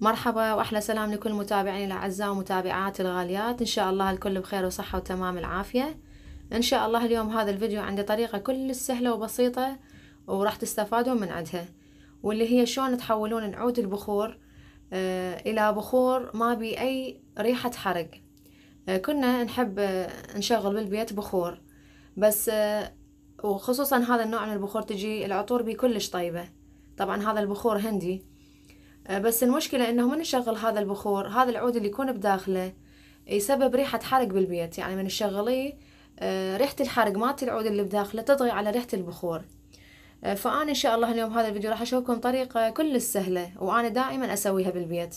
مرحبا واحلى سلام لكل متابعيني الاعزاء ومتابعاتي الغاليات ان شاء الله الكل بخير وصحه وتمام العافيه ان شاء الله اليوم هذا الفيديو عندي طريقه كل سهله وبسيطه وراح تستفادون من عندها واللي هي شلون تحولون العود البخور آه، الى بخور ما بي اي ريحه حرق آه، كنا نحب آه، نشغل بالبيت بخور بس وخصوصا هذا النوع من البخور تجي العطور بيه كلش طيبه طبعا هذا البخور هندي أه، بس المشكلة انه من نشغل هذا البخور هذا العود اللي يكون بداخله يسبب ريحة حرق بالبيت يعني من نشغليه أه، ريحة الحرق مالت العود اللي بداخله تطغي على ريحة البخور أه، فأنا إن شاء الله اليوم هذا الفيديو راح أشوفكم طريقة كل سهلة وأنا دائما أسويها بالبيت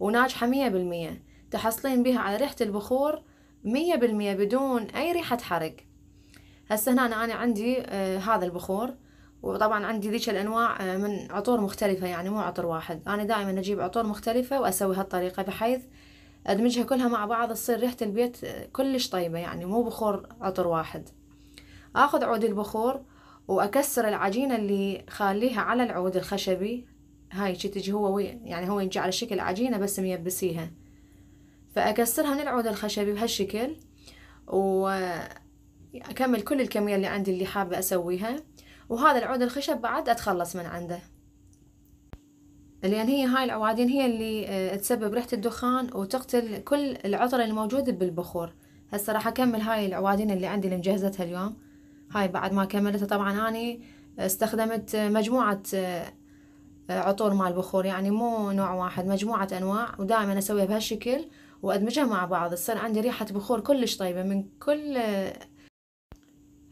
وناجحة مية بالمية تحصلين بها على ريحة البخور مية بالمية بدون أي ريحة حرق هسه هنا أنا عندي هذا البخور وطبعا عندي ذيك الانواع آه، من عطور مختلفه يعني مو عطر واحد انا دائما اجيب عطور مختلفه واسوي هالطريقه بحيث ادمجها كلها مع بعض تصير ريحه البيت آه، كلش طيبه يعني مو بخور عطر واحد اخذ عود البخور واكسر العجينه اللي خاليها على العود الخشبي هاي شي تجي هو وي يعني هو يجي على شكل عجينه بس ميبسيها فاكسرها من العود الخشبي بهالشكل واكمل كل الكميه اللي عندي اللي حابه اسويها وهذا العود الخشب بعد أتخلص من عنده لأن هي هاي العوادين هي اللي آه، تسبب ريحة الدخان وتقتل كل العطر الموجود بالبخور هسه راح أكمل هاي العوادين اللي عندي اللي مجهزتها اليوم هاي بعد ما كملتها طبعا أني استخدمت مجموعة آه، عطور مال بخور يعني مو نوع واحد مجموعة أنواع ودائما أسويها بهالشكل وأدمجها مع بعض تصير عندي ريحة بخور كلش طيبة من كل آه،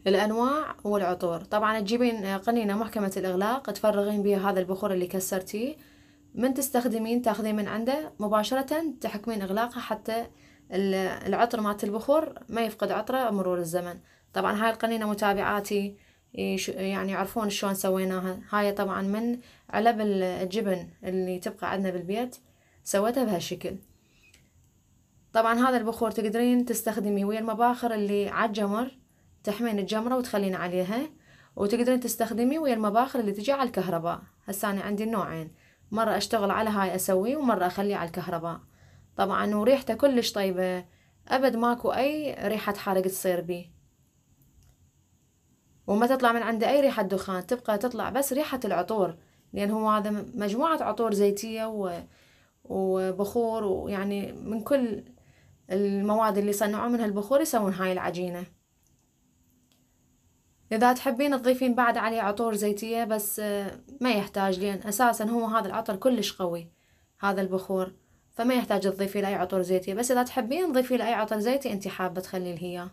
الأنواع والعطور طبعا تجيبين آه، قنينة محكمة الإغلاق تفرغين بها هذا البخور اللي كسرتيه من تستخدمين تاخذين من عنده مباشرة تحكمين إغلاقها حتى العطر مالت البخور ما يفقد عطره مرور الزمن طبعا هاي القنينة متابعاتي يعني يعرفون شلون سويناها هاي طبعا من علب الجبن اللي تبقى عندنا بالبيت سويتها بهالشكل طبعا هذا البخور تقدرين تستخدميه ويا المباخر اللي عالجمر تحمين الجمرة وتخلين عليها وتقدرين تستخدمي ويا المباخر اللي تجي على الكهرباء هسه أنا عندي النوعين مرة أشتغل على هاي أسويه ومرة أخليه على الكهرباء طبعا وريحته كلش طيبة أبد ماكو أي ريحة حرق تصير بيه وما تطلع من عنده أي ريحة دخان تبقى تطلع بس ريحة العطور لأن هو هذا مجموعة عطور زيتية و... وبخور ويعني من كل المواد اللي صنعوا منها البخور يسوون هاي العجينة إذا تحبين تضيفين بعد عليه عطور زيتية بس آه، ما يحتاج لأن أساسا هو هذا العطر كلش قوي هذا البخور فما يحتاج تضيفي له أي عطور زيتية بس إذا تحبين ضيفي له أي عطر زيتي أنت حابة تخلي إياه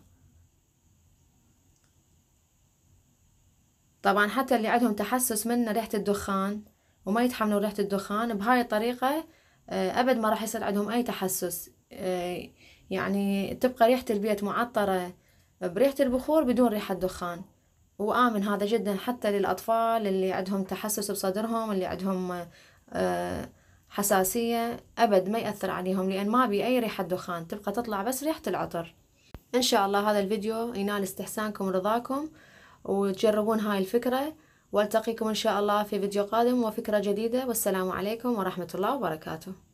طبعا حتى اللي عندهم تحسس من ريحة الدخان وما يتحملوا ريحة الدخان بهاي الطريقة آه، أبد ما راح يصير عندهم أي تحسس آه، يعني تبقى ريحة البيت معطرة بريحة البخور بدون ريحة دخان وآمن هذا جدا حتى للأطفال اللي عندهم تحسس بصدرهم اللي عندهم آه، حساسية أبد ما يأثر عليهم لأن ما بي أي ريحة دخان تبقى تطلع بس ريحة العطر إن شاء الله هذا الفيديو ينال استحسانكم ورضاكم وتجربون هاي الفكرة والتقيكم إن شاء الله في فيديو قادم وفكرة جديدة والسلام عليكم ورحمة الله وبركاته